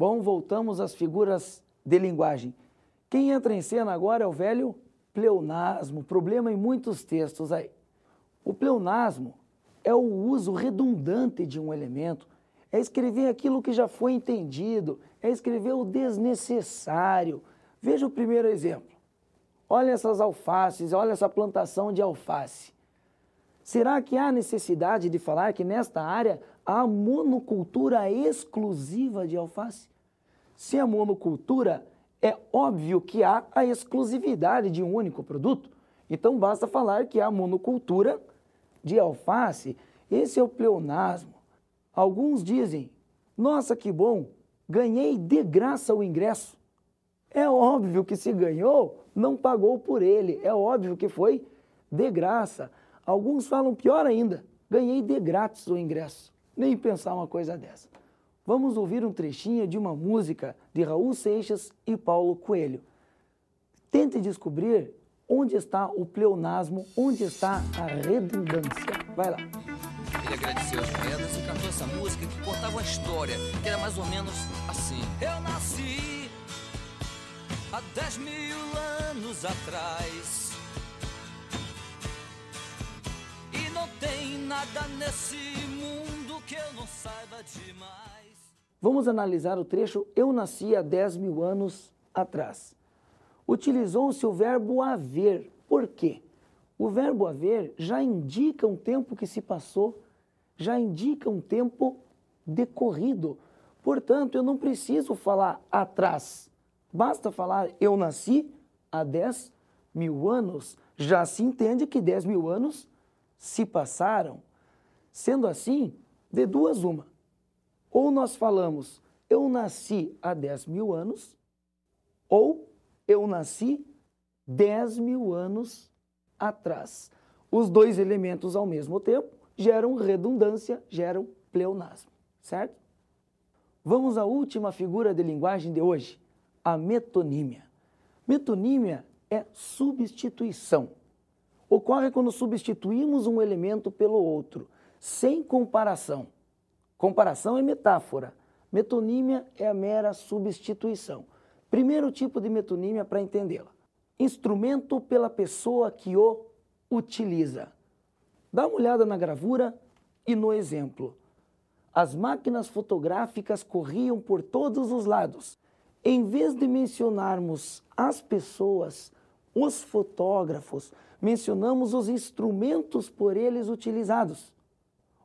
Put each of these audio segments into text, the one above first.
Bom, voltamos às figuras de linguagem. Quem entra em cena agora é o velho pleonasmo, problema em muitos textos aí. O pleonasmo é o uso redundante de um elemento, é escrever aquilo que já foi entendido, é escrever o desnecessário. Veja o primeiro exemplo. Olha essas alfaces, olha essa plantação de alface. Será que há necessidade de falar que nesta área há monocultura exclusiva de alface? Se a monocultura, é óbvio que há a exclusividade de um único produto. Então basta falar que há monocultura de alface. Esse é o pleonasmo. Alguns dizem: nossa, que bom, ganhei de graça o ingresso. É óbvio que se ganhou, não pagou por ele. É óbvio que foi de graça. Alguns falam pior ainda: ganhei de grátis o ingresso. Nem pensar uma coisa dessa. Vamos ouvir um trechinho de uma música de Raul Seixas e Paulo Coelho. Tente descobrir onde está o pleonasmo, onde está a redundância. Vai lá. Ele agradeceu as moedas e cantou essa música que contava uma história, que era mais ou menos assim. Eu nasci há 10 mil anos atrás nada nesse mundo que eu não saiba demais. Vamos analisar o trecho Eu nasci há 10 mil anos atrás. Utilizou-se o verbo haver. Por quê? O verbo haver já indica um tempo que se passou, já indica um tempo decorrido. Portanto, eu não preciso falar atrás. Basta falar eu nasci há 10 mil anos. Já se entende que 10 mil anos se passaram, sendo assim, de duas uma. Ou nós falamos, eu nasci há 10 mil anos, ou eu nasci 10 mil anos atrás. Os dois elementos ao mesmo tempo geram redundância, geram pleonasmo, certo? Vamos à última figura de linguagem de hoje, a metonímia. Metonímia é substituição ocorre quando substituímos um elemento pelo outro, sem comparação. Comparação é metáfora, metonímia é a mera substituição. Primeiro tipo de metonímia para entendê-la: instrumento pela pessoa que o utiliza. Dá uma olhada na gravura e no exemplo. As máquinas fotográficas corriam por todos os lados. Em vez de mencionarmos as pessoas, os fotógrafos, mencionamos os instrumentos por eles utilizados.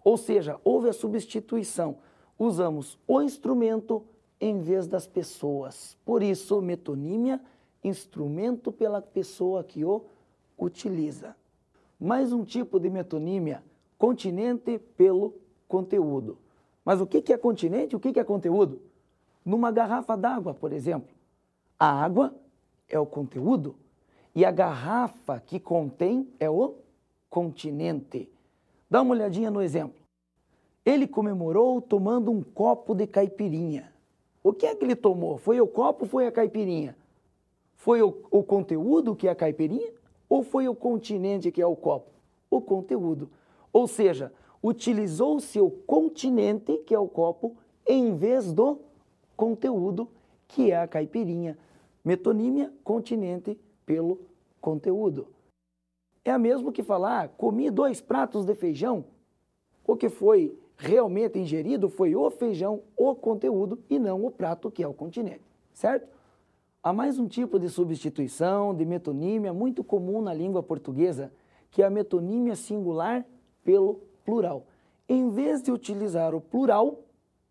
Ou seja, houve a substituição. Usamos o instrumento em vez das pessoas. Por isso, metonímia, instrumento pela pessoa que o utiliza. Mais um tipo de metonímia, continente pelo conteúdo. Mas o que é continente e o que é conteúdo? Numa garrafa d'água, por exemplo, a água é o conteúdo, e a garrafa que contém é o continente. Dá uma olhadinha no exemplo. Ele comemorou tomando um copo de caipirinha. O que é que ele tomou? Foi o copo ou foi a caipirinha? Foi o, o conteúdo que é a caipirinha ou foi o continente que é o copo? O conteúdo. Ou seja, utilizou-se o continente, que é o copo, em vez do conteúdo, que é a caipirinha. Metonímia, continente, pelo conteúdo. É a mesmo que falar, ah, comi dois pratos de feijão. O que foi realmente ingerido foi o feijão, o conteúdo, e não o prato que é o continente, certo? Há mais um tipo de substituição, de metonímia, muito comum na língua portuguesa, que é a metonímia singular pelo plural. Em vez de utilizar o plural,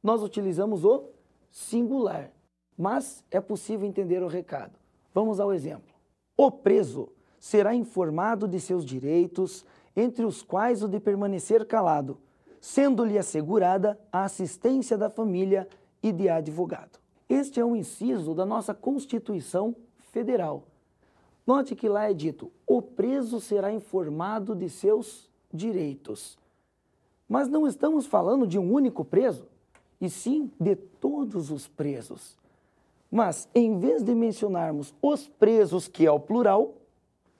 nós utilizamos o singular. Mas é possível entender o recado. Vamos ao exemplo. O preso será informado de seus direitos, entre os quais o de permanecer calado, sendo-lhe assegurada a assistência da família e de advogado. Este é um inciso da nossa Constituição Federal. Note que lá é dito: o preso será informado de seus direitos. Mas não estamos falando de um único preso, e sim de todos os presos. Mas, em vez de mencionarmos os presos, que é o plural,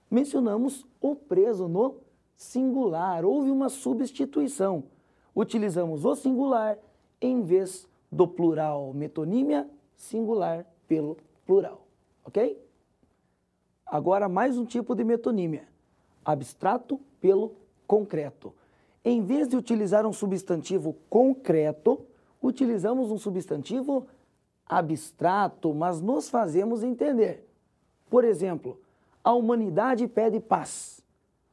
mencionamos o preso no singular. Houve uma substituição. Utilizamos o singular em vez do plural. Metonímia, singular pelo plural. Ok? Agora, mais um tipo de metonímia: abstrato pelo concreto. Em vez de utilizar um substantivo concreto, utilizamos um substantivo abstrato abstrato, mas nos fazemos entender. Por exemplo, a humanidade pede paz.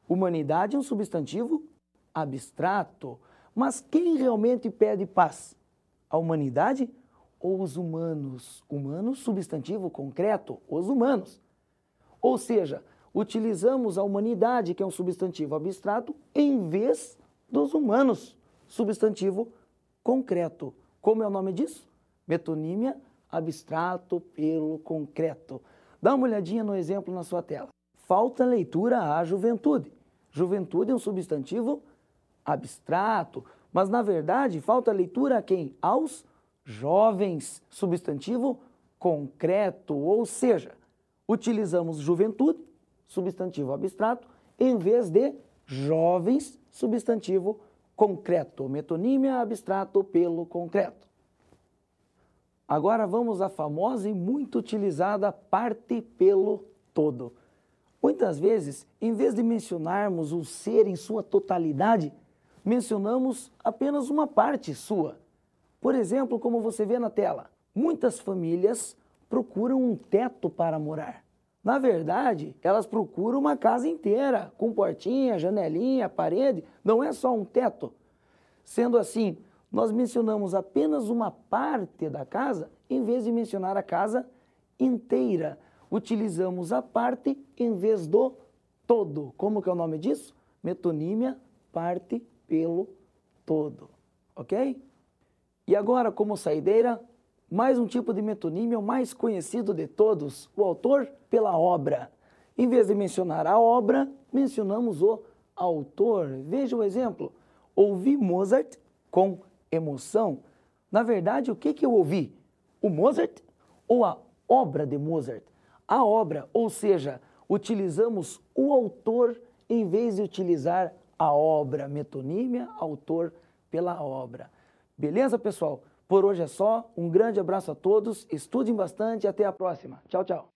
Humanidade é um substantivo abstrato, mas quem realmente pede paz? A humanidade ou os humanos? Humanos, substantivo concreto, os humanos. Ou seja, utilizamos a humanidade, que é um substantivo abstrato, em vez dos humanos, substantivo concreto. Como é o nome disso? Metonímia, abstrato pelo concreto. Dá uma olhadinha no exemplo na sua tela. Falta leitura à juventude. Juventude é um substantivo abstrato, mas na verdade falta leitura a quem? Aos jovens. Substantivo concreto, ou seja, utilizamos juventude, substantivo abstrato, em vez de jovens, substantivo concreto. Metonímia abstrato pelo concreto. Agora vamos à famosa e muito utilizada parte pelo todo. Muitas vezes, em vez de mencionarmos o ser em sua totalidade, mencionamos apenas uma parte sua. Por exemplo, como você vê na tela, muitas famílias procuram um teto para morar. Na verdade, elas procuram uma casa inteira, com portinha, janelinha, parede, não é só um teto. Sendo assim, nós mencionamos apenas uma parte da casa em vez de mencionar a casa inteira. Utilizamos a parte em vez do todo. Como que é o nome disso? Metonímia, parte pelo todo. Ok? E agora, como saideira, mais um tipo de metonímia, o mais conhecido de todos, o autor pela obra. Em vez de mencionar a obra, mencionamos o autor. Veja o exemplo. Ouvi Mozart com emoção, na verdade, o que, que eu ouvi? O Mozart ou a obra de Mozart? A obra, ou seja, utilizamos o autor em vez de utilizar a obra, metonímia, autor pela obra. Beleza, pessoal? Por hoje é só. Um grande abraço a todos, estudem bastante e até a próxima. Tchau, tchau.